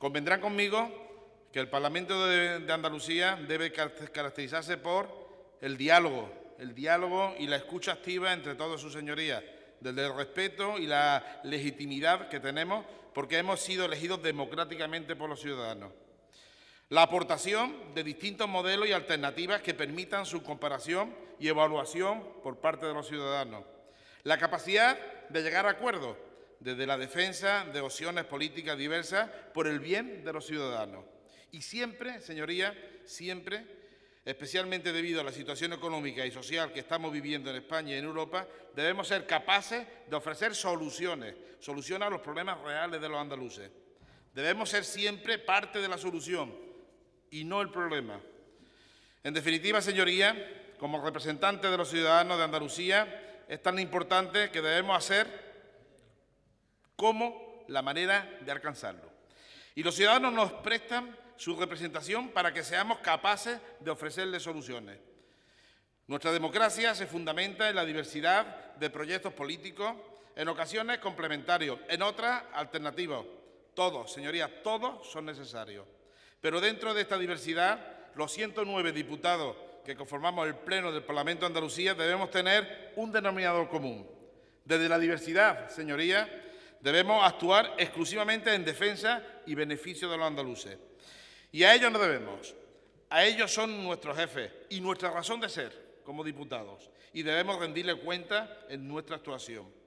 Convendrán conmigo que el Parlamento de, Andalucía debe caracterizarse por el diálogo, el diálogo y la escucha activa entre todas sus señorías, desde el respeto y la legitimidad que tenemos porque hemos sido elegidos democráticamente por los ciudadanos. La aportación de distintos modelos y alternativas que permitan su comparación y evaluación por parte de los ciudadanos. La capacidad de llegar a acuerdos desde la defensa de opciones políticas diversas por el bien de los ciudadanos. Y siempre, señoría, siempre, especialmente debido a la situación económica y social que estamos viviendo en España y en Europa, debemos ser capaces de ofrecer soluciones, soluciones a los problemas reales de los andaluces. Debemos ser siempre parte de la solución y no el problema. En definitiva, señoría... como representante de los ciudadanos de Andalucía, es tan importante que debemos hacer como la manera de alcanzarlo. Y los ciudadanos nos prestan su representación para que seamos capaces de ofrecerles soluciones. Nuestra democracia se fundamenta en la diversidad de proyectos políticos, en ocasiones complementarios, en otras alternativos. Todos, señorías, todos son necesarios. Pero dentro de esta diversidad, los 109 diputados que conformamos el Pleno del Parlamento de Andalucía debemos tener un denominador común. Desde la diversidad, señorías, Debemos actuar exclusivamente en defensa y beneficio de los andaluces. Y a ellos no debemos. A ellos son nuestros jefes y nuestra razón de ser como diputados. Y debemos rendirle cuenta en nuestra actuación.